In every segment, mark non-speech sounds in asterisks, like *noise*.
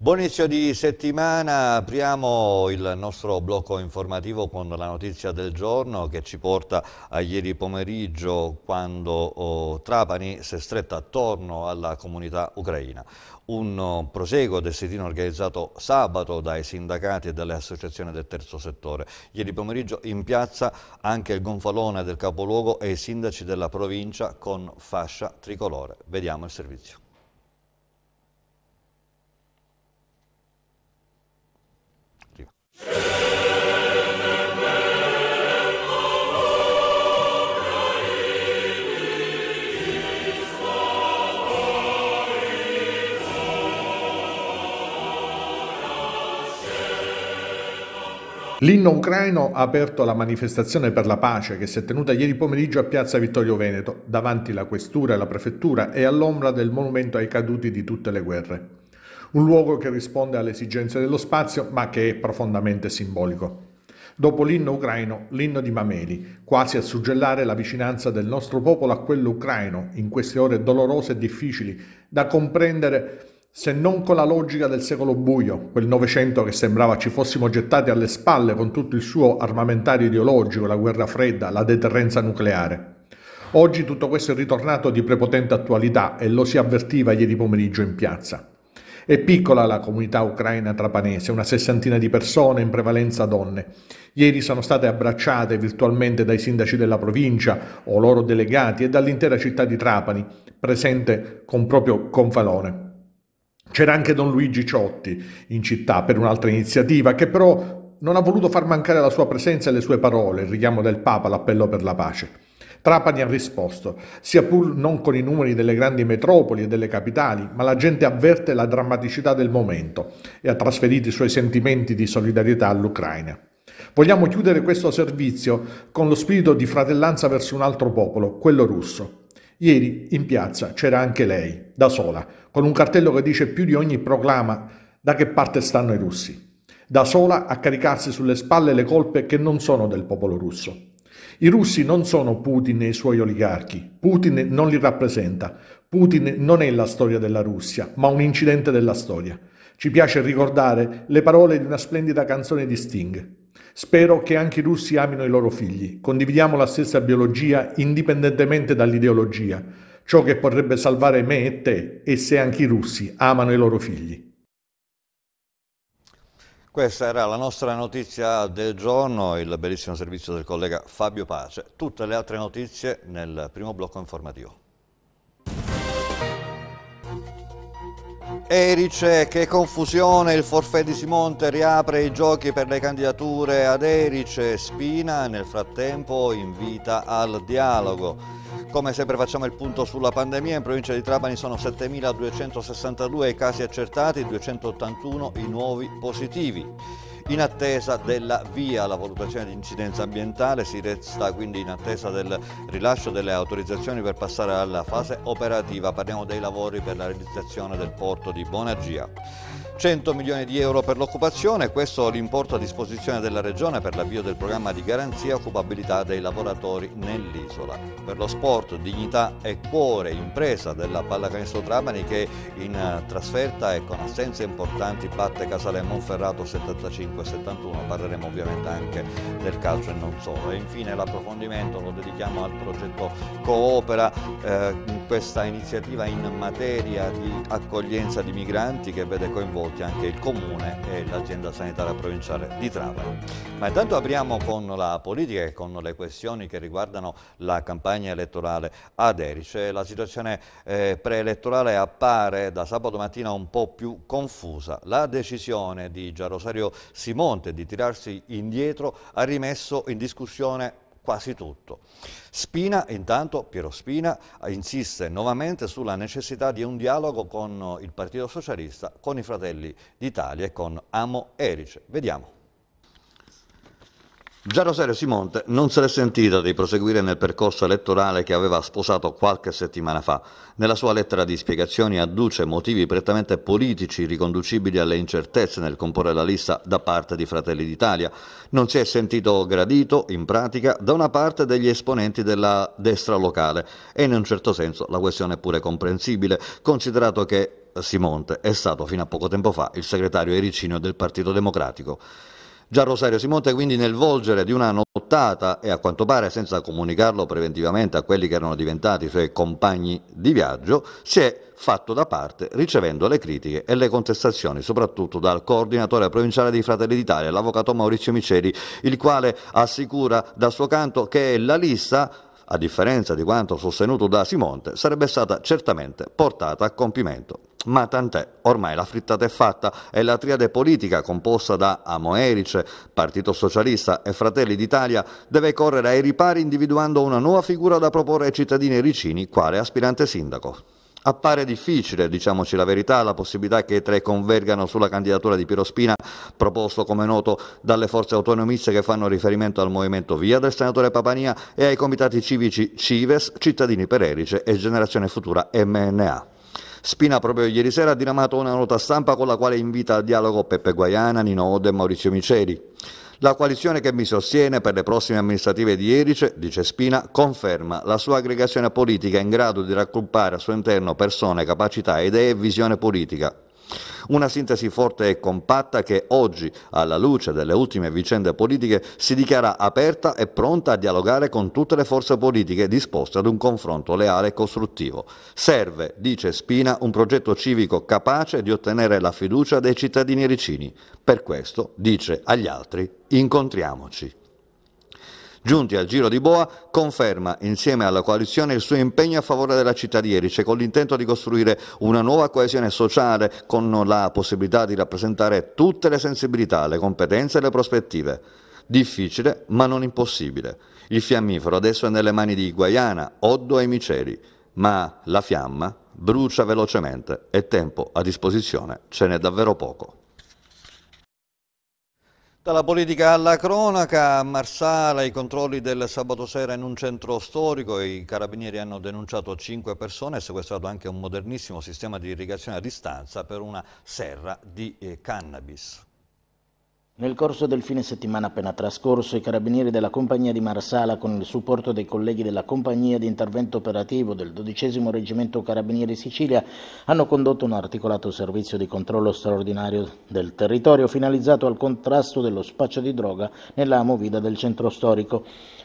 Buon inizio di settimana, apriamo il nostro blocco informativo con la notizia del giorno che ci porta a ieri pomeriggio quando oh, Trapani si è stretta attorno alla comunità ucraina. Un proseguo del sitino organizzato sabato dai sindacati e dalle associazioni del terzo settore. Ieri pomeriggio in piazza anche il gonfalone del capoluogo e i sindaci della provincia con fascia tricolore. Vediamo il servizio. L'inno ucraino ha aperto la manifestazione per la pace che si è tenuta ieri pomeriggio a Piazza Vittorio Veneto, davanti alla questura e alla prefettura e all'ombra del monumento ai caduti di tutte le guerre un luogo che risponde alle esigenze dello spazio ma che è profondamente simbolico. Dopo l'inno ucraino, l'inno di Mameli, quasi a suggellare la vicinanza del nostro popolo a quello ucraino in queste ore dolorose e difficili da comprendere se non con la logica del secolo buio, quel Novecento che sembrava ci fossimo gettati alle spalle con tutto il suo armamentario ideologico, la guerra fredda, la deterrenza nucleare. Oggi tutto questo è ritornato di prepotente attualità e lo si avvertiva ieri pomeriggio in piazza. È piccola la comunità ucraina trapanese, una sessantina di persone, in prevalenza donne. Ieri sono state abbracciate virtualmente dai sindaci della provincia o loro delegati e dall'intera città di Trapani, presente con proprio Confalone. C'era anche Don Luigi Ciotti in città per un'altra iniziativa che però non ha voluto far mancare la sua presenza e le sue parole, il richiamo del Papa, l'appello per la pace. Trapani ha risposto, sia pur non con i numeri delle grandi metropoli e delle capitali, ma la gente avverte la drammaticità del momento e ha trasferito i suoi sentimenti di solidarietà all'Ucraina. Vogliamo chiudere questo servizio con lo spirito di fratellanza verso un altro popolo, quello russo. Ieri in piazza c'era anche lei, da sola, con un cartello che dice più di ogni proclama da che parte stanno i russi. Da sola a caricarsi sulle spalle le colpe che non sono del popolo russo. I russi non sono Putin e i suoi oligarchi, Putin non li rappresenta, Putin non è la storia della Russia, ma un incidente della storia. Ci piace ricordare le parole di una splendida canzone di Sting. Spero che anche i russi amino i loro figli, condividiamo la stessa biologia indipendentemente dall'ideologia, ciò che potrebbe salvare me e te e se anche i russi amano i loro figli. Questa era la nostra notizia del giorno, il bellissimo servizio del collega Fabio Pace. Tutte le altre notizie nel primo blocco informativo. Erice, che confusione, il forfè di Simonte riapre i giochi per le candidature ad Erice, Spina nel frattempo invita al dialogo. Come sempre facciamo il punto sulla pandemia, in provincia di Trapani sono 7.262 i casi accertati, 281 i nuovi positivi in attesa della VIA, la valutazione di incidenza ambientale, si resta quindi in attesa del rilascio delle autorizzazioni per passare alla fase operativa, parliamo dei lavori per la realizzazione del porto di Bonagia. 100 milioni di euro per l'occupazione, questo è l'importo a disposizione della Regione per l'avvio del programma di garanzia occupabilità dei lavoratori nell'isola. Per lo sport, dignità e cuore, impresa della pallacanestro Trapani che in eh, trasferta e con assenze importanti batte Casale Monferrato 75-71, parleremo ovviamente anche del calcio e non solo. E infine l'approfondimento lo dedichiamo al progetto Coopera, eh, questa iniziativa in materia di accoglienza di migranti che vede coinvolti coinvolti anche il Comune e l'azienda sanitaria provinciale di Trapani. Ma intanto apriamo con la politica e con le questioni che riguardano la campagna elettorale ad Erice. La situazione eh, preelettorale appare da sabato mattina un po' più confusa. La decisione di Gian Rosario Simonte di tirarsi indietro ha rimesso in discussione quasi tutto. Spina, intanto Piero Spina, insiste nuovamente sulla necessità di un dialogo con il Partito Socialista, con i Fratelli d'Italia e con Amo Erice. Vediamo. Già Rosario Simonte non se l'è sentita di proseguire nel percorso elettorale che aveva sposato qualche settimana fa. Nella sua lettera di spiegazioni adduce motivi prettamente politici riconducibili alle incertezze nel comporre la lista da parte di Fratelli d'Italia. Non si è sentito gradito, in pratica, da una parte degli esponenti della destra locale e in un certo senso la questione è pure comprensibile, considerato che Simonte è stato fino a poco tempo fa il segretario ericino del Partito Democratico. Già Rosario Simonte quindi nel volgere di una nottata e a quanto pare senza comunicarlo preventivamente a quelli che erano diventati i suoi compagni di viaggio, si è fatto da parte ricevendo le critiche e le contestazioni soprattutto dal coordinatore provinciale di Fratelli d'Italia, l'avvocato Maurizio Miceli, il quale assicura dal suo canto che la lista a differenza di quanto sostenuto da Simonte, sarebbe stata certamente portata a compimento. Ma tant'è, ormai la frittata è fatta e la triade politica composta da Amo Erice, Partito Socialista e Fratelli d'Italia deve correre ai ripari individuando una nuova figura da proporre ai cittadini ricini quale aspirante sindaco. Appare difficile, diciamoci la verità, la possibilità che i tre convergano sulla candidatura di Piero Spina, proposto come noto dalle forze autonomiste che fanno riferimento al movimento Via del senatore Papania e ai comitati civici Cives, Cittadini per Erice e Generazione Futura MNA. Spina proprio ieri sera ha diramato una nota stampa con la quale invita al dialogo Peppe Guaiana, Nino Ode e Maurizio Miceri. La coalizione che mi sostiene per le prossime amministrative di Erice, dice Spina, conferma la sua aggregazione politica in grado di raggruppare al suo interno persone, capacità, idee e visione politica, una sintesi forte e compatta che oggi, alla luce delle ultime vicende politiche, si dichiara aperta e pronta a dialogare con tutte le forze politiche disposte ad un confronto leale e costruttivo. Serve, dice Spina, un progetto civico capace di ottenere la fiducia dei cittadini ricini. Per questo dice agli altri incontriamoci. Giunti al giro di Boa, conferma insieme alla coalizione il suo impegno a favore della città di Erice con l'intento di costruire una nuova coesione sociale con la possibilità di rappresentare tutte le sensibilità, le competenze e le prospettive. Difficile, ma non impossibile. Il fiammifero adesso è nelle mani di Guayana, Oddo e Miceli, ma la fiamma brucia velocemente e tempo a disposizione ce n'è davvero poco. Dalla politica alla cronaca, a Marsala i controlli del sabato sera in un centro storico, i carabinieri hanno denunciato cinque persone e sequestrato anche un modernissimo sistema di irrigazione a distanza per una serra di eh, cannabis. Nel corso del fine settimana appena trascorso, i carabinieri della compagnia di Marsala, con il supporto dei colleghi della compagnia di intervento operativo del XII Reggimento Carabinieri Sicilia, hanno condotto un articolato servizio di controllo straordinario del territorio finalizzato al contrasto dello spaccio di droga nella movida del centro storico.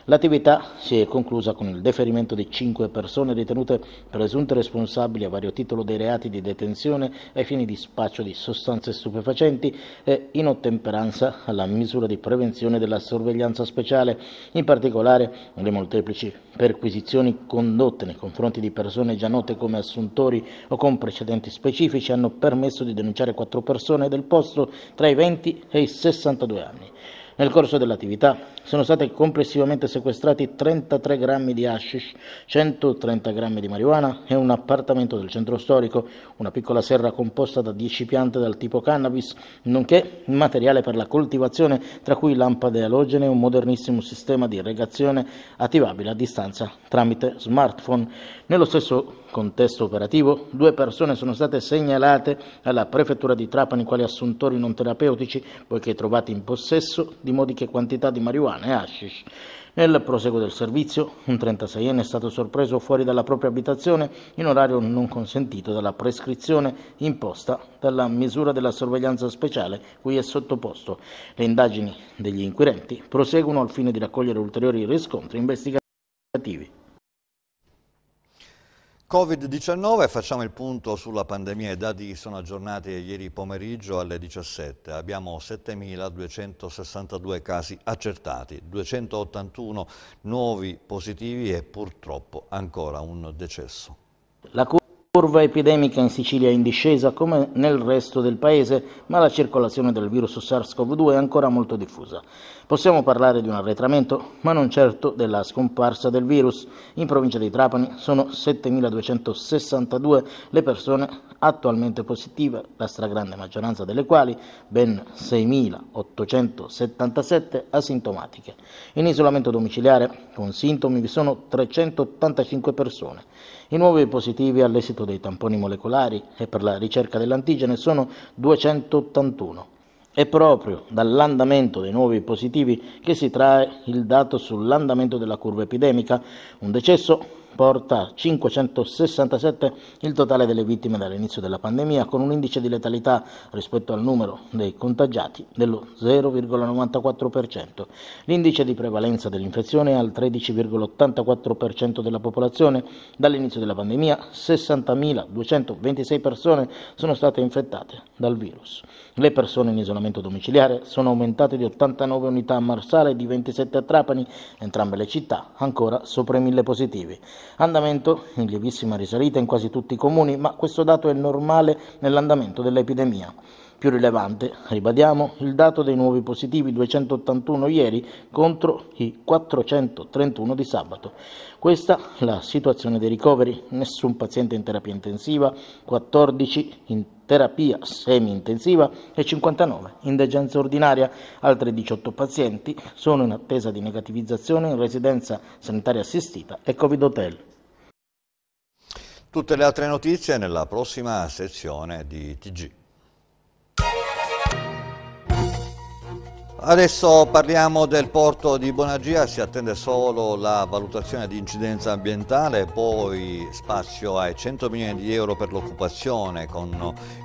L'attività si è conclusa con il deferimento di cinque persone ritenute presunte responsabili a vario titolo dei reati di detenzione ai fini di spaccio di sostanze stupefacenti e in ottemperanza alla misura di prevenzione della sorveglianza speciale, in particolare le molteplici perquisizioni condotte nei confronti di persone già note come assuntori o con precedenti specifici hanno permesso di denunciare quattro persone del posto tra i 20 e i 62 anni. Nel corso dell'attività sono stati complessivamente sequestrati 33 grammi di hashish, 130 grammi di marijuana e un appartamento del centro storico, una piccola serra composta da 10 piante dal tipo cannabis, nonché materiale per la coltivazione, tra cui lampade alogene e un modernissimo sistema di irrigazione attivabile a distanza tramite smartphone. Nello stesso contesto operativo, due persone sono state segnalate alla prefettura di Trapani quali assuntori non terapeutici, poiché trovati in possesso di modiche quantità di marijuana e hashish. Nel proseguo del servizio, un 36enne è stato sorpreso fuori dalla propria abitazione in orario non consentito dalla prescrizione imposta dalla misura della sorveglianza speciale cui è sottoposto. Le indagini degli inquirenti proseguono al fine di raccogliere ulteriori riscontri investigativi. Covid-19, facciamo il punto sulla pandemia, i dati sono aggiornati ieri pomeriggio alle 17. Abbiamo 7.262 casi accertati, 281 nuovi positivi e purtroppo ancora un decesso curva epidemica in Sicilia è in discesa come nel resto del paese, ma la circolazione del virus SARS-CoV-2 è ancora molto diffusa. Possiamo parlare di un arretramento, ma non certo della scomparsa del virus. In provincia di Trapani sono 7.262 le persone attualmente positive, la stragrande maggioranza delle quali, ben 6.877, asintomatiche. In isolamento domiciliare con sintomi vi sono 385 persone. I nuovi positivi all'esito dei tamponi molecolari e per la ricerca dell'antigene sono 281. È proprio dall'andamento dei nuovi positivi che si trae il dato sull'andamento della curva epidemica. Un decesso porta 567 il totale delle vittime dall'inizio della pandemia, con un indice di letalità rispetto al numero dei contagiati dello 0,94%. L'indice di prevalenza dell'infezione è al 13,84% della popolazione. Dall'inizio della pandemia 60.226 persone sono state infettate dal virus. Le persone in isolamento domiciliare sono aumentate di 89 unità a Marsale e di 27 a Trapani, entrambe le città ancora sopra i 1.000 positivi. Andamento in lievissima risalita in quasi tutti i comuni, ma questo dato è normale nell'andamento dell'epidemia. Più rilevante, ribadiamo, il dato dei nuovi positivi 281 ieri contro i 431 di sabato. Questa la situazione dei ricoveri, nessun paziente in terapia intensiva, 14 in terapia semi-intensiva e 59 in degenza ordinaria. Altri 18 pazienti sono in attesa di negativizzazione in residenza sanitaria assistita e Covid Hotel. Tutte le altre notizie nella prossima sezione di TG. Adesso parliamo del porto di Bonagia, si attende solo la valutazione di incidenza ambientale, poi spazio ai 100 milioni di euro per l'occupazione con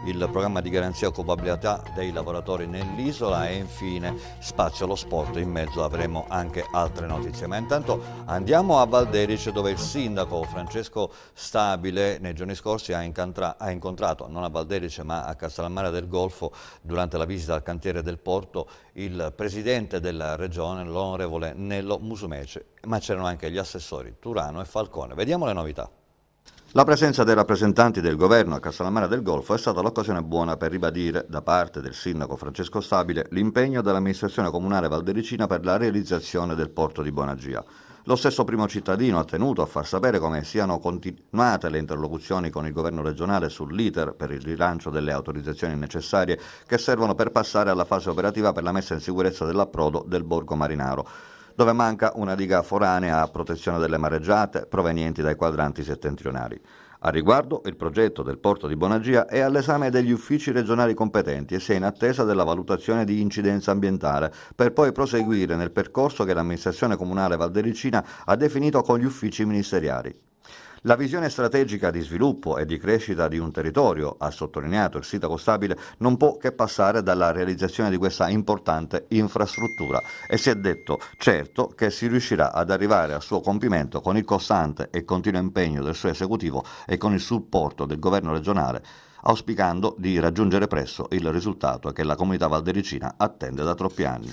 il programma di garanzia occupabilità dei lavoratori nell'isola e infine spazio allo sport, in mezzo avremo anche altre notizie. Ma intanto andiamo a Valderice dove il sindaco Francesco Stabile nei giorni scorsi ha, ha incontrato, non a Valderice ma a Castellammare del Golfo, durante la visita al cantiere del porto, il presidente della regione, l'onorevole Nello Musumeci, ma c'erano anche gli assessori Turano e Falcone. Vediamo le novità. La presenza dei rappresentanti del governo a Castellammare del Golfo è stata l'occasione buona per ribadire, da parte del sindaco Francesco Stabile, l'impegno dell'amministrazione comunale valdericina per la realizzazione del porto di Bonagia. Lo stesso primo cittadino ha tenuto a far sapere come siano continuate le interlocuzioni con il governo regionale sull'iter per il rilancio delle autorizzazioni necessarie che servono per passare alla fase operativa per la messa in sicurezza dell'approdo del Borgo Marinaro dove manca una diga foranea a protezione delle mareggiate provenienti dai quadranti settentrionali. Al riguardo, il progetto del porto di Bonagia è all'esame degli uffici regionali competenti e si è in attesa della valutazione di incidenza ambientale, per poi proseguire nel percorso che l'amministrazione comunale valdericina ha definito con gli uffici ministeriali. La visione strategica di sviluppo e di crescita di un territorio, ha sottolineato il sindaco Stabile, non può che passare dalla realizzazione di questa importante infrastruttura e si è detto certo che si riuscirà ad arrivare al suo compimento con il costante e continuo impegno del suo esecutivo e con il supporto del governo regionale auspicando di raggiungere presto il risultato che la comunità valdericina attende da troppi anni.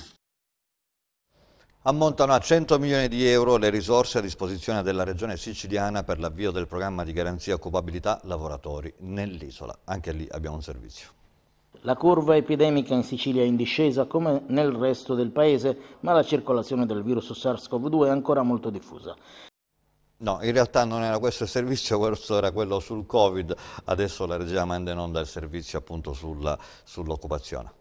Ammontano a 100 milioni di euro le risorse a disposizione della Regione siciliana per l'avvio del programma di garanzia occupabilità lavoratori nell'isola. Anche lì abbiamo un servizio. La curva epidemica in Sicilia è in discesa come nel resto del paese, ma la circolazione del virus SARS-CoV-2 è ancora molto diffusa. No, in realtà non era questo il servizio, *laughs* questo era quello sul Covid, adesso la regia manda in onda il servizio appunto sull'occupazione.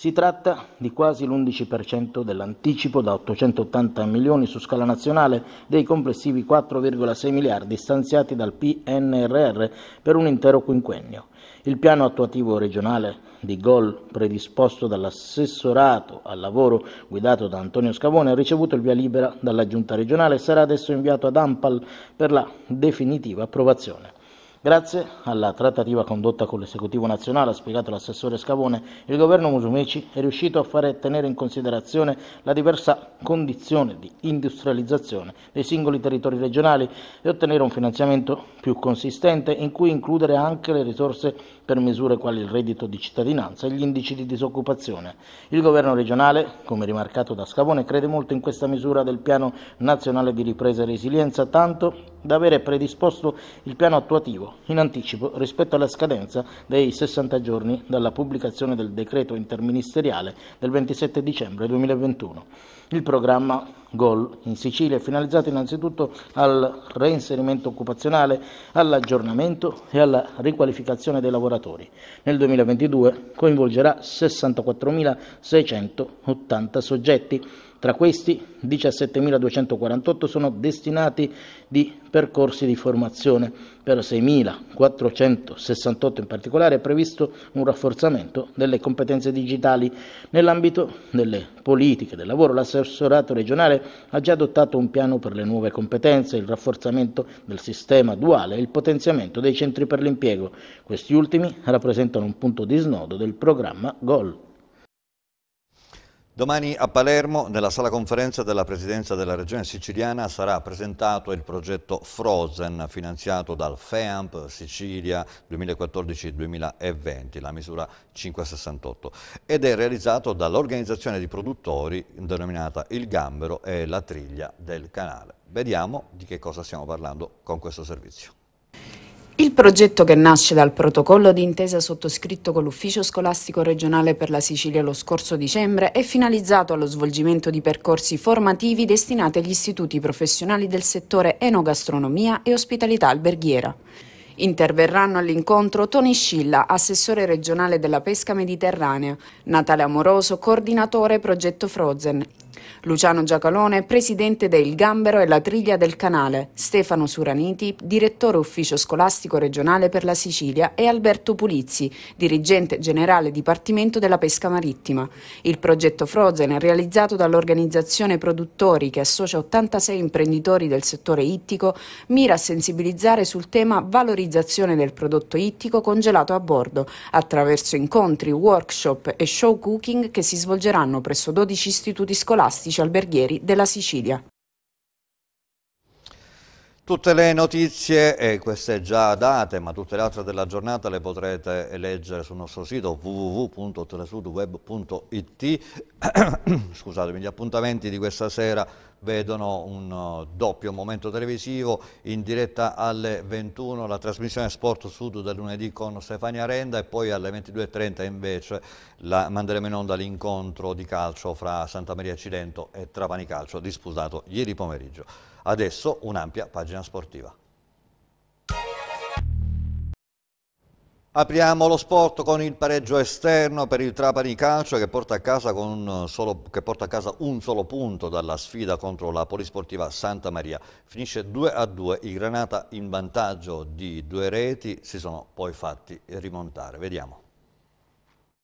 Si tratta di quasi l'11% dell'anticipo da 880 milioni su scala nazionale dei complessivi 4,6 miliardi stanziati dal PNRR per un intero quinquennio. Il piano attuativo regionale di GOL predisposto dall'assessorato al lavoro guidato da Antonio Scavone ha ricevuto il via libera dalla giunta regionale e sarà adesso inviato ad Ampal per la definitiva approvazione. Grazie alla trattativa condotta con l'esecutivo nazionale, ha spiegato l'assessore Scavone, il governo Musumeci è riuscito a fare tenere in considerazione la diversa condizione di industrializzazione dei singoli territori regionali e ottenere un finanziamento più consistente in cui includere anche le risorse per misure quali il reddito di cittadinanza e gli indici di disoccupazione. Il governo regionale, come rimarcato da Scavone, crede molto in questa misura del Piano Nazionale di Ripresa e Resilienza, tanto da avere predisposto il piano attuativo in anticipo rispetto alla scadenza dei 60 giorni dalla pubblicazione del decreto interministeriale del 27 dicembre 2021. Il programma GOL in Sicilia è finalizzato innanzitutto al reinserimento occupazionale, all'aggiornamento e alla riqualificazione dei lavoratori lavoratori. Nel 2022 coinvolgerà 64.680 soggetti tra questi 17.248 sono destinati di percorsi di formazione. Per 6.468 in particolare è previsto un rafforzamento delle competenze digitali. Nell'ambito delle politiche del lavoro l'assessorato regionale ha già adottato un piano per le nuove competenze, il rafforzamento del sistema duale e il potenziamento dei centri per l'impiego. Questi ultimi rappresentano un punto di snodo del programma GOL. Domani a Palermo, nella sala conferenza della Presidenza della Regione Siciliana, sarà presentato il progetto Frozen, finanziato dal FEAMP Sicilia 2014-2020, la misura 568, ed è realizzato dall'organizzazione di produttori denominata Il Gambero e la Triglia del Canale. Vediamo di che cosa stiamo parlando con questo servizio. Il progetto che nasce dal protocollo d'intesa sottoscritto con l'Ufficio Scolastico Regionale per la Sicilia lo scorso dicembre è finalizzato allo svolgimento di percorsi formativi destinati agli istituti professionali del settore enogastronomia e ospitalità alberghiera. Interverranno all'incontro Toni Scilla, assessore regionale della pesca mediterranea, Natale Amoroso, coordinatore progetto Frozen, Luciano Giacalone, presidente del Gambero e la Triglia del Canale, Stefano Suraniti, direttore ufficio scolastico regionale per la Sicilia e Alberto Pulizzi, dirigente generale Dipartimento della Pesca Marittima. Il progetto Frozen, realizzato dall'organizzazione Produttori che associa 86 imprenditori del settore ittico, mira a sensibilizzare sul tema valorizzazione del prodotto ittico congelato a bordo attraverso incontri, workshop e show cooking che si svolgeranno presso 12 istituti scolastici turistici alberghieri della Sicilia. Tutte le notizie, e queste già date, ma tutte le altre della giornata le potrete leggere sul nostro sito www.telesudweb.it. *clears throat* Scusatemi, gli appuntamenti di questa sera vedono un eh, doppio momento televisivo in diretta alle 21 la trasmissione Sport Sud del lunedì con Stefania Renda e poi alle 22.30 invece la, manderemo in onda l'incontro di calcio fra Santa Maria Cilento e Trapani Calcio disputato ieri pomeriggio. Adesso un'ampia pagina sportiva. Apriamo lo sport con il pareggio esterno per il Trapani Calcio che porta, solo, che porta a casa, un solo punto dalla sfida contro la Polisportiva Santa Maria. Finisce 2 a 2, il Granata in vantaggio di due reti, si sono poi fatti rimontare. Vediamo.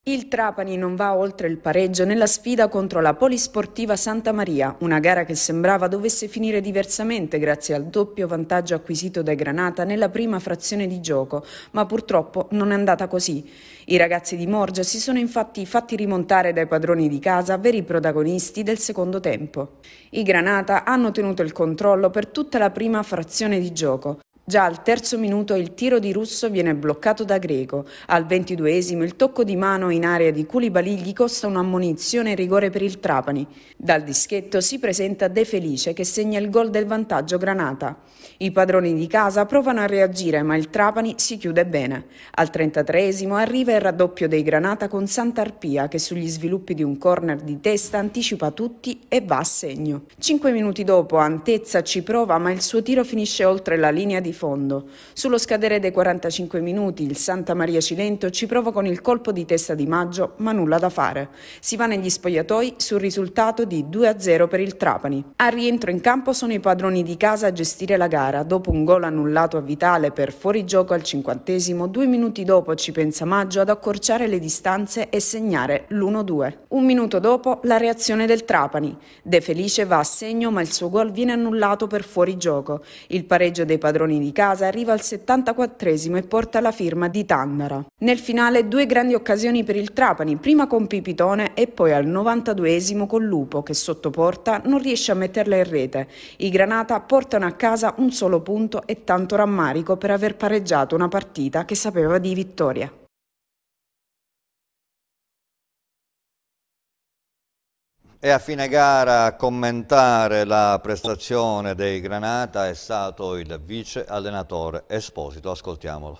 Il Trapani non va oltre il pareggio nella sfida contro la Polisportiva Santa Maria, una gara che sembrava dovesse finire diversamente grazie al doppio vantaggio acquisito dai Granata nella prima frazione di gioco, ma purtroppo non è andata così. I ragazzi di Morgia si sono infatti fatti rimontare dai padroni di casa, veri protagonisti del secondo tempo. I Granata hanno tenuto il controllo per tutta la prima frazione di gioco, Già al terzo minuto il tiro di Russo viene bloccato da Greco. Al ventiduesimo il tocco di mano in area di Koulibaly gli costa un'ammonizione e rigore per il Trapani. Dal dischetto si presenta De Felice che segna il gol del vantaggio Granata. I padroni di casa provano a reagire ma il Trapani si chiude bene. Al trentatreesimo arriva il raddoppio dei Granata con Sant'Arpia che sugli sviluppi di un corner di testa anticipa tutti e va a segno. Cinque minuti dopo Antezza ci prova ma il suo tiro finisce oltre la linea di fondo. Sullo scadere dei 45 minuti il Santa Maria Cilento ci prova con il colpo di testa di maggio, ma nulla da fare. Si va negli spogliatoi sul risultato di 2-0 per il Trapani. Al rientro in campo sono i padroni di casa a gestire la gara dopo un gol annullato a Vitale per fuorigioco al cinquantesimo. Due minuti dopo ci pensa Maggio ad accorciare le distanze e segnare l'1-2. Un minuto dopo la reazione del Trapani. De Felice va a segno ma il suo gol viene annullato per fuorigioco. Il pareggio dei padroni di di casa arriva al 74esimo e porta la firma di Tannara. Nel finale due grandi occasioni per il Trapani, prima con Pipitone e poi al 92esimo con Lupo che sotto porta non riesce a metterla in rete. I Granata portano a casa un solo punto e tanto rammarico per aver pareggiato una partita che sapeva di vittoria. E a fine gara a commentare la prestazione dei Granata è stato il vice allenatore Esposito, ascoltiamolo.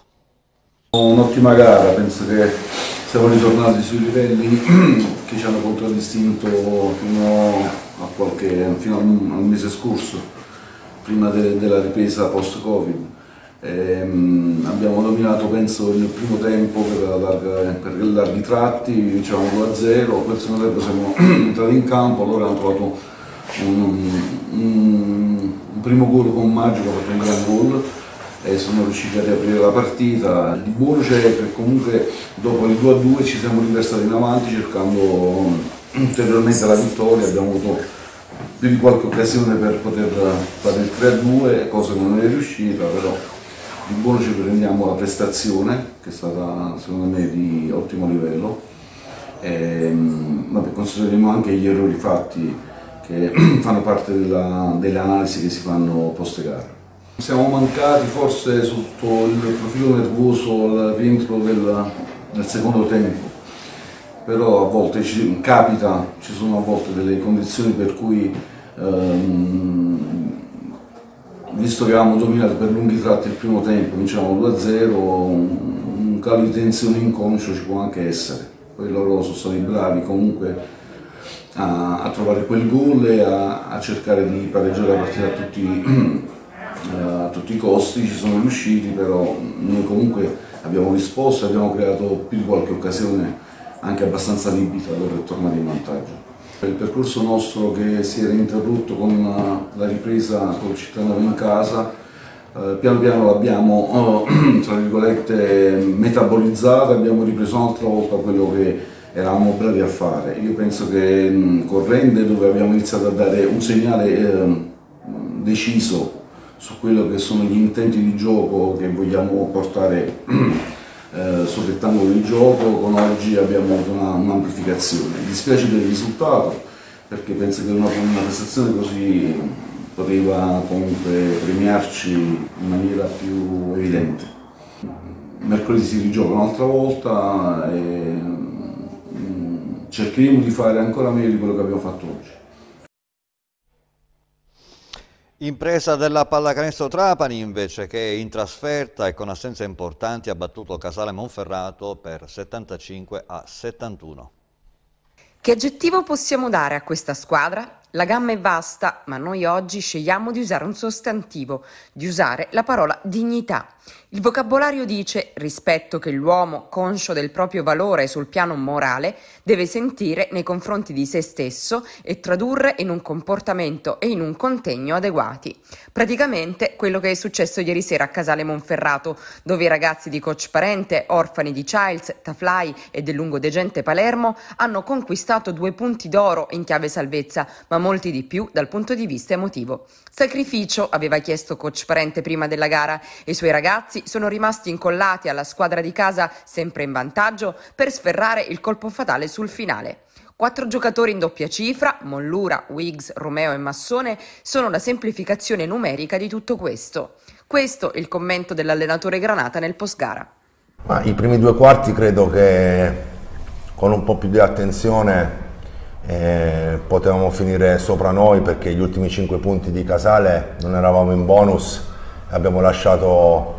Un'ottima gara, penso che siamo ritornati sui livelli *clears throat* che ci hanno contraddistinto fino, qualche, fino al, mese scorso, prima de, della ripresa post-Covid Ehm, abbiamo dominato penso il primo tempo per, larga, per larghi tratti, diciamo 2-0, a poi secondo tempo siamo *clears throat* entrati in campo, allora hanno trovato un, un, un primo gol con Maggio che ha fatto un gran gol e sono riusciti a riaprire la partita. Di buono c'è che comunque dopo il 2-2 a ci siamo riversati in avanti cercando ulteriormente la vittoria, abbiamo avuto più di qualche occasione per poter fare il 3-2, a cosa che non è riuscita però in buono ci prendiamo la prestazione, che è stata secondo me di ottimo livello, e, ehm, vabbè, consideriamo anche gli errori fatti che *clears throat* fanno parte della, delle analisi che si fanno post gara. Siamo mancati forse sotto il profilo nervoso al rientro del, del secondo tempo, però a volte ci capita, ci sono a volte delle condizioni per cui ehm, visto che avevamo dominato per lunghi tratti il primo tempo, vincevamo 2-0, un calo di tensione inconscio ci può anche essere. Poi loro sono stati bravi comunque a, a trovare quel gol e a, a, cercare di pareggiare la partita a tutti, *clears throat* eh, a tutti i costi, ci sono riusciti, però noi comunque abbiamo risposto e abbiamo creato più di qualche occasione anche abbastanza libita per tornare in vantaggio. Il percorso nostro che si era interrotto con la ripresa col cittadino in casa, eh, piano piano l'abbiamo eh, *clears throat* metabolizzata, abbiamo ripreso un'altra volta quello che eravamo bravi a fare. Io penso che mh, mm, dove abbiamo iniziato a dare un segnale eh, deciso su quello che sono gli intenti di gioco che vogliamo portare *clears throat* eh, sovrettando il gioco, con oggi abbiamo avuto un'amplificazione. Mi dispiace per il risultato perché penso che una, una prestazione così poteva comunque premiarci in maniera più evidente. Mercoledì si rigioca un'altra volta e mm, cercheremo di fare ancora meglio di quello che abbiamo fatto oggi. Impresa della pallacanestro Trapani invece che in trasferta e con assenze importanti ha battuto Casale Monferrato per 75 a 71. Che aggettivo possiamo dare a questa squadra? La gamma è vasta, ma noi oggi scegliamo di usare un sostantivo, di usare la parola dignità. Il vocabolario dice rispetto che l'uomo, conscio del proprio valore sul piano morale, deve sentire nei confronti di se stesso e tradurre in un comportamento e in un contegno adeguati. Praticamente quello che è successo ieri sera a Casale Monferrato, dove i ragazzi di Coach Parente, orfani di Childs, Tafly e del lungodegente Palermo hanno conquistato due punti d'oro in chiave salvezza, ma molti di più dal punto di vista emotivo. Sacrificio, aveva chiesto coach Parente prima della gara. I suoi ragazzi sono rimasti incollati alla squadra di casa, sempre in vantaggio, per sferrare il colpo fatale sul finale. Quattro giocatori in doppia cifra, Mollura, Wiggs, Romeo e Massone, sono la semplificazione numerica di tutto questo. Questo è il commento dell'allenatore Granata nel post-gara. Ma I primi due quarti credo che con un po' più di attenzione eh, potevamo finire sopra noi perché gli ultimi 5 punti di Casale non eravamo in bonus, abbiamo lasciato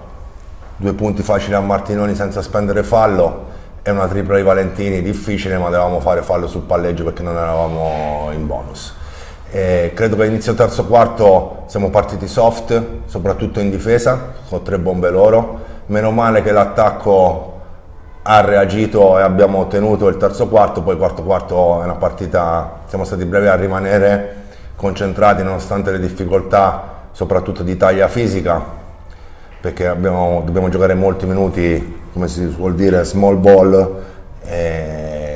due punti facili a Martinoni senza spendere fallo e una tripla di Valentini difficile ma dovevamo fare fallo sul palleggio perché non eravamo in bonus. Eh, credo che all'inizio terzo quarto siamo partiti soft, soprattutto in difesa, con tre bombe loro. Meno male che l'attacco ha reagito e abbiamo ottenuto il terzo quarto, poi il quarto quarto è una partita, siamo stati brevi a rimanere concentrati nonostante le difficoltà soprattutto di taglia fisica, perché abbiamo, dobbiamo giocare molti minuti, come si suol dire, small ball,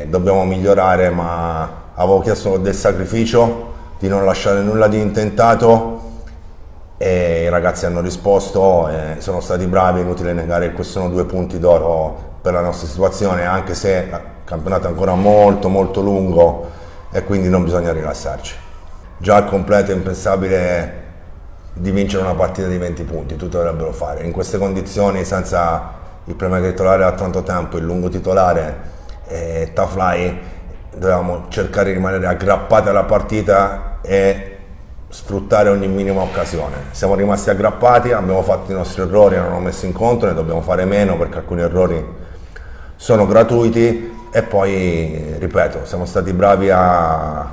dobbiamo migliorare, ma avevo chiesto del sacrificio, di non lasciare nulla di intentato e i ragazzi hanno risposto, sono stati bravi, inutile negare che questi sono due punti d'oro per la nostra situazione, anche se il campionato è ancora molto molto lungo e quindi non bisogna rilassarci. Già al completo è impensabile di vincere una partita di 20 punti, tutti dovrebbero fare. In queste condizioni, senza il premier titolare da tanto tempo, il lungo titolare, eh, Tafly, dovevamo cercare di rimanere aggrappati alla partita e sfruttare ogni minima occasione. Siamo rimasti aggrappati, abbiamo fatto i nostri errori, non hanno messo in conto, ne dobbiamo fare meno perché alcuni errori sono gratuiti e poi, ripeto, siamo stati bravi a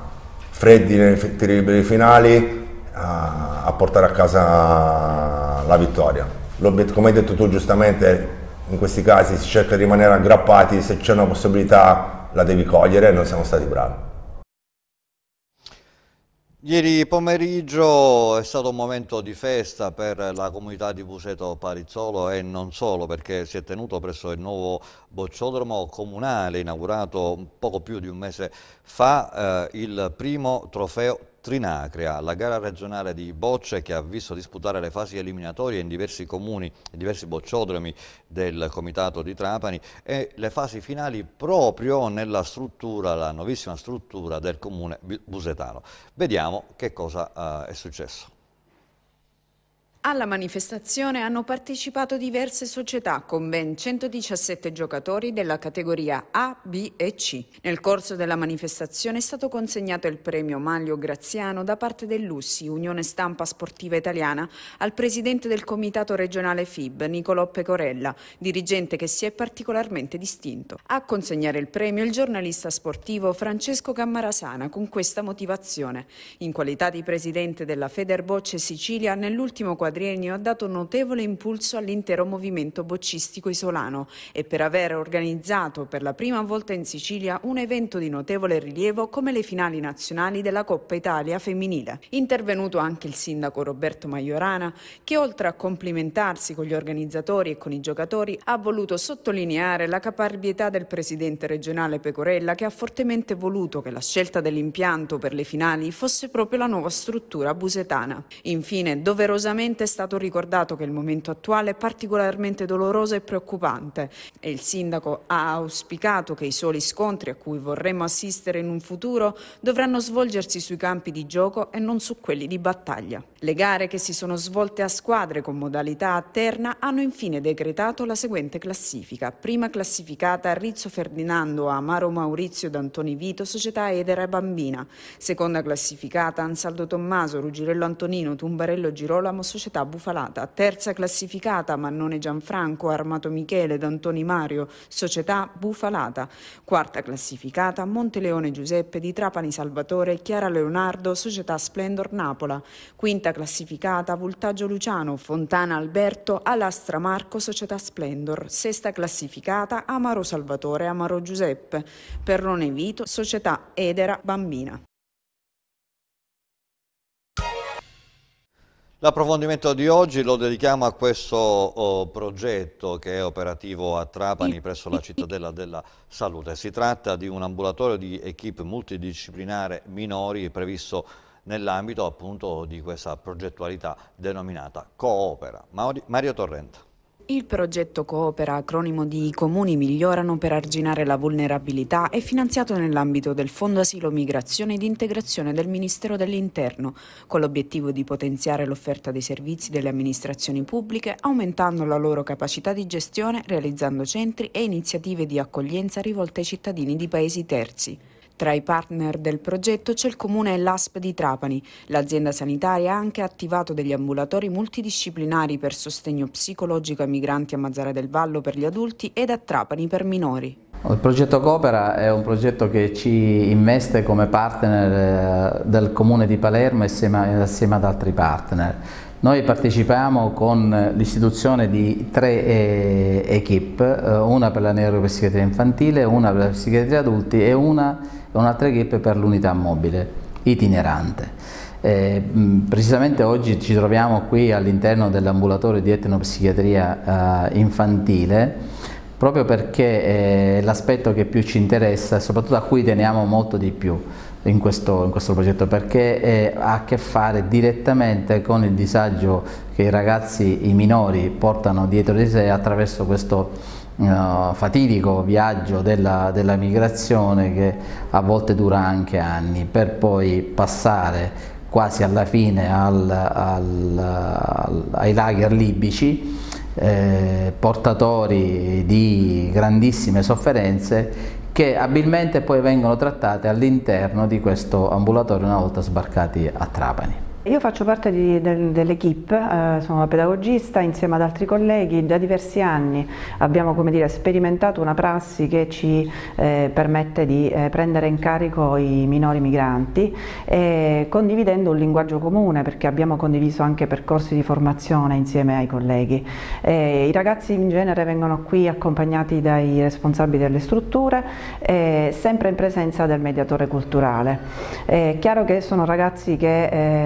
freddi nei tiri finali a, a, portare a casa la vittoria. Come hai detto tu giustamente, in questi casi si cerca di rimanere aggrappati, se c'è una possibilità la devi cogliere e noi siamo stati bravi. Ieri pomeriggio è stato un momento di festa per la comunità di Buseto Parizzolo e non solo perché si è tenuto presso il nuovo bocciodromo comunale inaugurato poco più di un mese fa eh, il primo trofeo Trinacria, la gara regionale di bocce che ha visto disputare le fasi eliminatorie in diversi comuni e diversi bocciodromi del comitato di Trapani e le fasi finali proprio nella struttura, la nuovissima struttura del comune busetano. Vediamo che cosa eh, è successo. Alla manifestazione hanno partecipato diverse società con ben 117 giocatori della categoria A, B e C. Nel corso della manifestazione è stato consegnato il premio Maglio Graziano da parte dell'USSI, Unione Stampa Sportiva Italiana, al presidente del comitato regionale FIB, Nicolò Pecorella, dirigente che si è particolarmente distinto. A consegnare il premio il giornalista sportivo Francesco Cammarasana con questa motivazione. In qualità di presidente della Federbocce Sicilia, nell'ultimo quadrante quadriennio ha dato notevole impulso all'intero movimento boccistico isolano e per aver organizzato per la prima volta in Sicilia un evento di notevole rilievo come le finali nazionali della Coppa Italia femminile. Intervenuto anche il sindaco Roberto Maiorana che oltre a complimentarsi con gli organizzatori e con i giocatori ha voluto sottolineare la caparbietà del presidente regionale Pecorella che ha fortemente voluto che la scelta dell'impianto per le finali fosse proprio la nuova struttura busetana. Infine, doverosamente Giustamente è stato ricordato che il momento attuale è particolarmente doloroso e preoccupante e il sindaco ha auspicato che i soli scontri a cui vorremmo assistere in un futuro dovranno svolgersi sui campi di gioco e non su quelli di battaglia. Le gare che si sono svolte a squadre con modalità a terna hanno infine decretato la seguente classifica. Prima classificata Rizzo Ferdinando, Amaro Maurizio D'Antoni Vito, Società Edera e Bambina. Seconda classificata Ansaldo Tommaso, Ruggirello Antonino, Tumbarello Girolamo, Società società bufalata, terza classificata Mannone Gianfranco, Armato Michele, D'Antoni Mario, società bufalata, quarta classificata Monteleone Giuseppe di Trapani Salvatore, Chiara Leonardo, società Splendor Napola, quinta classificata Voltaggio Luciano, Fontana Alberto, Alastra Marco, società Splendor, sesta classificata Amaro Salvatore, Amaro Giuseppe, Perrone Vito, società Edera Bambina. L'approfondimento di oggi lo dedichiamo a questo oh, progetto che è operativo a Trapani presso la Cittadella della Salute. Si tratta di un ambulatorio di equip multidisciplinare minori previsto nell'ambito appunto di questa progettualità denominata Coopera. Mario Torrenta. Il progetto Coopera, acronimo di I comuni migliorano per arginare la vulnerabilità, è finanziato nell'ambito del Fondo Asilo Migrazione ed Integrazione del Ministero dell'Interno, con l'obiettivo di potenziare l'offerta dei servizi delle amministrazioni pubbliche, aumentando la loro capacità di gestione, realizzando centri e iniziative di accoglienza rivolte ai cittadini di paesi terzi. Tra i partner del progetto c'è il comune l'ASP di Trapani. L'azienda sanitaria ha anche attivato degli ambulatori multidisciplinari per sostegno psicologico ai migranti a Mazzara del Vallo per gli adulti ed a Trapani per minori. Il progetto Coopera è un progetto che ci investe come partner eh, del comune di Palermo assieme, ad altri partner. Noi partecipiamo con l'istituzione di tre eh, equip, eh, una per la neuropsichiatria infantile, una per la psichiatria adulti e una per un'altra equip per l'unità mobile itinerante. Eh, precisamente oggi ci troviamo qui all'interno dell'ambulatorio di etnopsichiatria eh, infantile proprio perché è eh, l'aspetto che più ci interessa e soprattutto a cui teniamo molto di più in questo, in questo progetto perché è, eh, ha a che fare direttamente con il disagio che i ragazzi, i minori portano dietro di sé attraverso questo uh, fatidico viaggio della, della, migrazione che a volte dura anche anni per poi passare quasi alla fine al, al, al, eh, ai lager libici eh, portatori di grandissime sofferenze che abilmente poi vengono trattate all'interno di questo ambulatorio una volta sbarcati a Trapani. Io faccio parte dell'equipe, eh, sono una pedagogista insieme ad altri colleghi, da diversi anni abbiamo dire, sperimentato una prassi che ci eh, permette di eh, prendere in carico i minori migranti eh, condividendo un linguaggio comune perché abbiamo condiviso anche percorsi di formazione insieme ai colleghi. Eh, I ragazzi in genere vengono qui accompagnati dai responsabili delle strutture, eh, sempre in presenza del mediatore culturale. È chiaro che sono ragazzi che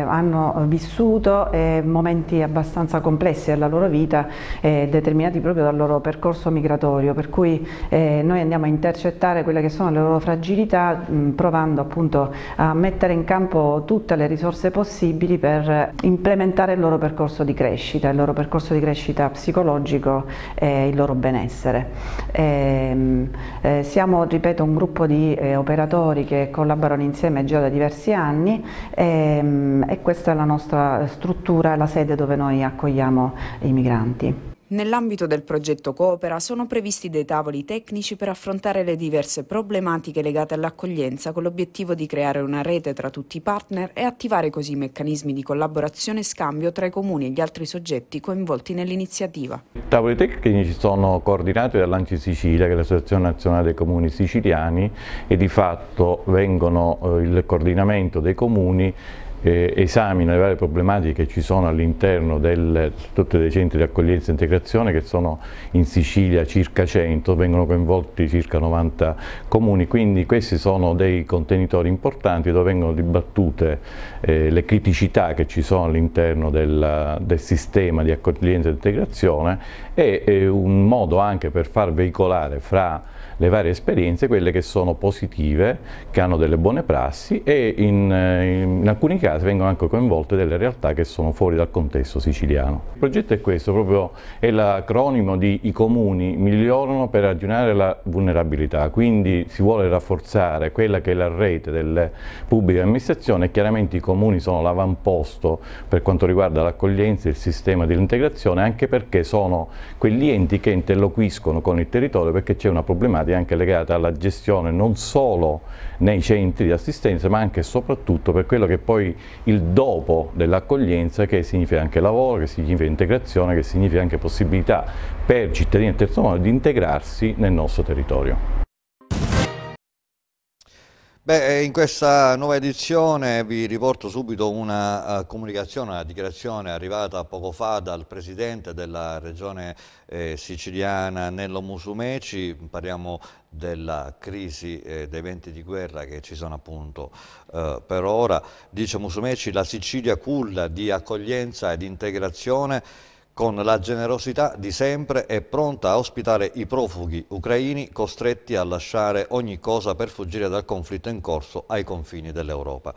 hanno hanno vissuto eh, momenti abbastanza complessi della loro vita eh, determinati proprio dal loro percorso migratorio, per cui eh, noi andiamo a intercettare quelle che sono le loro fragilità mm, provando appunto a mettere in campo tutte le risorse possibili per implementare il loro percorso di crescita, il loro percorso di crescita psicologico e il loro benessere. E, ehm, eh, siamo, ripeto, un gruppo di eh, operatori che collaborano insieme già da diversi anni ehm, e, e questo questa è la nostra struttura, la sede dove noi accogliamo i migranti. Nell'ambito del progetto Coopera sono previsti dei tavoli tecnici per affrontare le diverse problematiche legate all'accoglienza con l'obiettivo di creare una rete tra tutti i partner e attivare così meccanismi di collaborazione e scambio tra i comuni e gli altri soggetti coinvolti nell'iniziativa. I tavoli tecnici sono coordinati dall'Anci Sicilia, che è l'Associazione Nazionale dei Comuni Siciliani e di fatto vengono eh, il coordinamento dei comuni eh, esamina le varie problematiche che ci sono all'interno di tutti dei centri di accoglienza e integrazione che sono in Sicilia circa 100, vengono coinvolti circa 90 comuni, quindi questi sono dei contenitori importanti dove vengono dibattute eh, le criticità che ci sono all'interno del, del, sistema di accoglienza e integrazione e eh, un modo anche per far veicolare fra le varie esperienze, quelle che sono positive, che hanno delle buone prassi e in, eh, in alcuni casi vengono anche coinvolte delle realtà che sono fuori dal contesto siciliano. Il progetto è questo, proprio è l'acronimo di i comuni migliorano per ragionare la vulnerabilità, quindi si vuole rafforzare quella che è la rete delle pubbliche amministrazioni e chiaramente i comuni sono l'avamposto per quanto riguarda l'accoglienza e il sistema dell'integrazione anche perché sono quegli enti che interloquiscono con il territorio perché c'è una problematica stati anche legati alla gestione non solo nei centri di assistenza ma anche e soprattutto per quello che poi il dopo dell'accoglienza che significa anche lavoro, che significa integrazione, che significa anche possibilità per cittadini del terzo mondo di integrarsi nel nostro territorio. Beh, eh, in questa nuova edizione vi riporto subito una uh, comunicazione, una dichiarazione arrivata poco fa dal Presidente della Regione eh, siciliana Nello Musumeci, parliamo della crisi eh, dei venti di guerra che ci sono appunto eh, per ora. Dice Musumeci la Sicilia culla di accoglienza ed integrazione con la generosità di sempre è pronta a ospitare i profughi ucraini costretti a lasciare ogni cosa per fuggire dal conflitto in corso ai confini dell'Europa.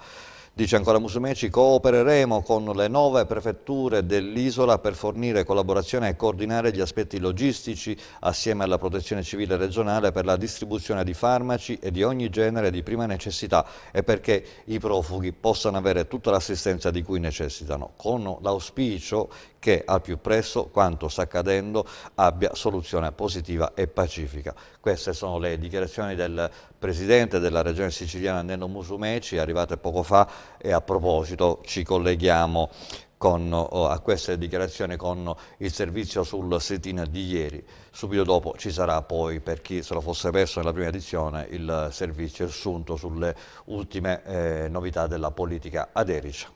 Dice ancora Musumeci, coopereremo con le nove prefetture dell'isola per fornire collaborazione e coordinare gli aspetti logistici assieme alla protezione civile regionale per la distribuzione di farmaci e di ogni genere di prima necessità e perché i profughi possano avere tutta l'assistenza di cui necessitano, con l'auspicio che al più presto quanto sta accadendo abbia soluzione positiva e pacifica. Queste sono le dichiarazioni del Presidente della Regione Siciliana Neno Musumeci, arrivate poco fa e a proposito ci colleghiamo con, a queste dichiarazioni con il servizio sul sit di ieri. Subito dopo ci sarà poi, per chi se lo fosse perso nella prima edizione, il servizio assunto sulle ultime eh, novità della politica ad Erice.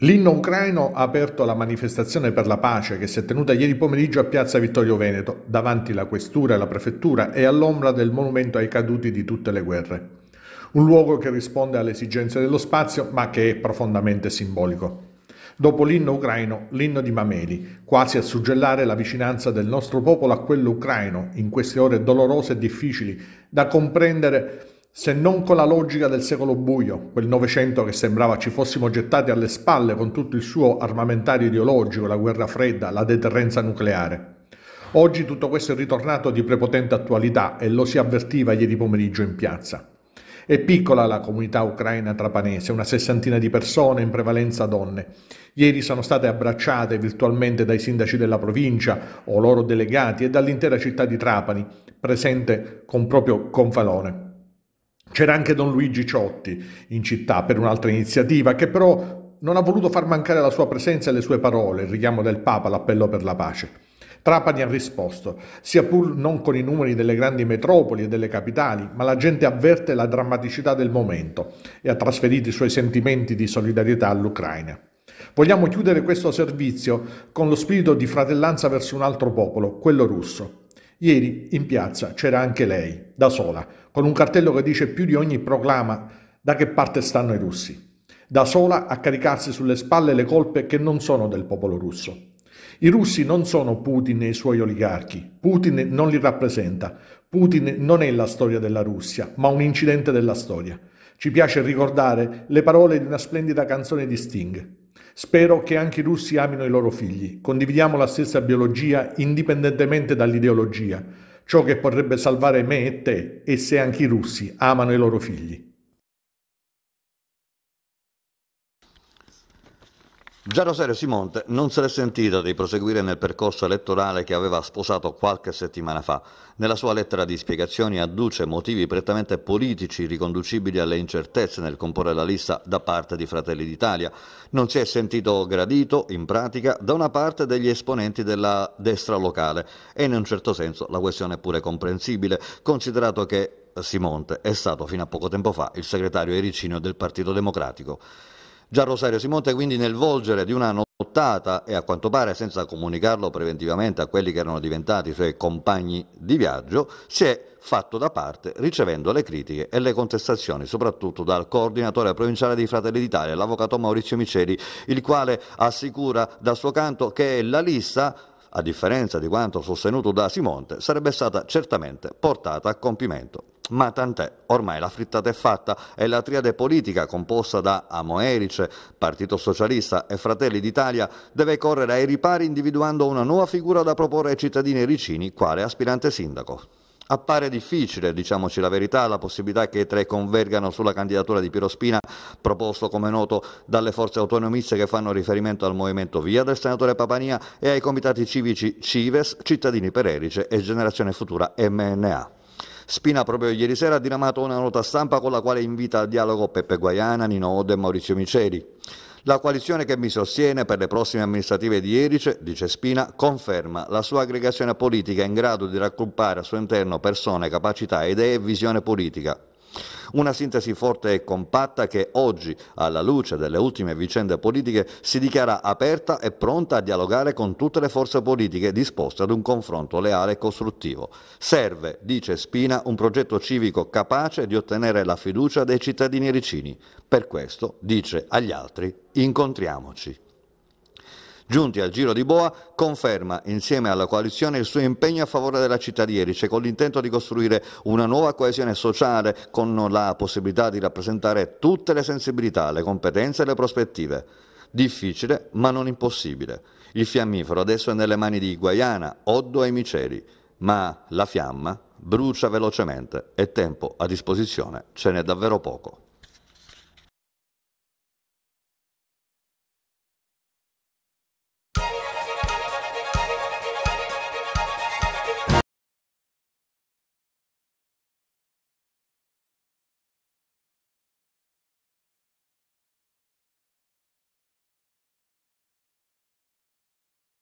L'inno ucraino ha aperto la manifestazione per la pace che si è tenuta ieri pomeriggio a Piazza Vittorio Veneto, davanti la questura e la prefettura e all'ombra del monumento ai caduti di tutte le guerre. Un luogo che risponde alle esigenze dello spazio ma che è profondamente simbolico. Dopo l'inno ucraino, l'inno di Mameli, quasi a suggellare la vicinanza del nostro popolo a quello ucraino in queste ore dolorose e difficili da comprendere se non con la logica del secolo buio, quel Novecento che sembrava ci fossimo gettati alle spalle con tutto il suo armamentario ideologico, la guerra fredda, la deterrenza nucleare. Oggi tutto questo è ritornato di prepotente attualità e lo si avvertiva ieri pomeriggio in piazza. È piccola la comunità ucraina trapanese, una sessantina di persone, in prevalenza donne. Ieri sono state abbracciate virtualmente dai sindaci della provincia o loro delegati e dall'intera città di Trapani, presente con proprio confalone. C'era anche Don Luigi Ciotti in città per un'altra iniziativa che però non ha voluto far mancare la sua presenza e le sue parole, il richiamo del Papa, l'appello per la pace. Trapani ha risposto, sia pur non con i numeri delle grandi metropoli e delle capitali, ma la gente avverte la drammaticità del momento e ha trasferito i suoi sentimenti di solidarietà all'Ucraina. Vogliamo chiudere questo servizio con lo spirito di fratellanza verso un altro popolo, quello russo. Ieri in piazza c'era anche lei, da sola, con un cartello che dice più di ogni proclama da che parte stanno i russi, da sola a caricarsi sulle spalle le colpe che non sono del popolo russo. I russi non sono Putin e i suoi oligarchi, Putin non li rappresenta, Putin non è la storia della Russia, ma un incidente della storia. Ci piace ricordare le parole di una splendida canzone di Sting. Spero che anche i russi amino i loro figli, condividiamo la stessa biologia indipendentemente dall'ideologia, ciò che potrebbe salvare me e te e se anche i russi amano i loro figli. Già Rosario Simonte non se l'è sentita di proseguire nel percorso elettorale che aveva sposato qualche settimana fa. Nella sua lettera di spiegazioni adduce motivi prettamente politici riconducibili alle incertezze nel comporre la lista da parte di Fratelli d'Italia. Non si è sentito gradito, in pratica, da una parte degli esponenti della destra locale e in un certo senso la questione è pure comprensibile, considerato che Simonte è stato fino a poco tempo fa il segretario ericino del Partito Democratico. Gian Rosario Simonte quindi nel volgere di una nottata e a quanto pare senza comunicarlo preventivamente a quelli che erano diventati i suoi compagni di viaggio, si è fatto da parte ricevendo le critiche e le contestazioni soprattutto dal coordinatore provinciale di Fratelli d'Italia, l'avvocato Maurizio Miceli, il quale assicura dal suo canto che la lista a differenza di quanto sostenuto da Simonte, sarebbe stata certamente portata a compimento. Ma tant'è, ormai la frittata è fatta e la triade politica composta da Amoerice, Partito Socialista e Fratelli d'Italia deve correre ai ripari individuando una nuova figura da proporre ai cittadini ricini quale aspirante sindaco. Appare difficile, diciamoci la verità, la possibilità che i tre convergano sulla candidatura di Piero Spina, proposto come noto dalle forze autonomiste che fanno riferimento al movimento Via del senatore Papania e ai comitati civici Cives, Cittadini per Erice e Generazione Futura MNA. Spina proprio ieri sera ha diramato una nota stampa con la quale invita al dialogo Peppe Guaiana, Nino Ode e Maurizio Miceli. La coalizione che mi sostiene per le prossime amministrative di Erice, dice Spina, conferma la sua aggregazione politica in grado di raggruppare al suo interno persone, capacità, idee e visione politica, una sintesi forte e compatta che oggi, alla luce delle ultime vicende politiche, si dichiara aperta e pronta a dialogare con tutte le forze politiche disposte ad un confronto leale e costruttivo. Serve, dice Spina, un progetto civico capace di ottenere la fiducia dei cittadini ricini. Per questo dice agli altri incontriamoci. Giunti al giro di Boa, conferma insieme alla coalizione il suo impegno a favore della città di Erice con l'intento di costruire una nuova coesione sociale con la possibilità di rappresentare tutte le sensibilità, le competenze e le prospettive. Difficile ma non impossibile. Il fiammifero adesso è nelle mani di Guaiana, Oddo e Miceli, ma la fiamma brucia velocemente e tempo a disposizione ce n'è davvero poco.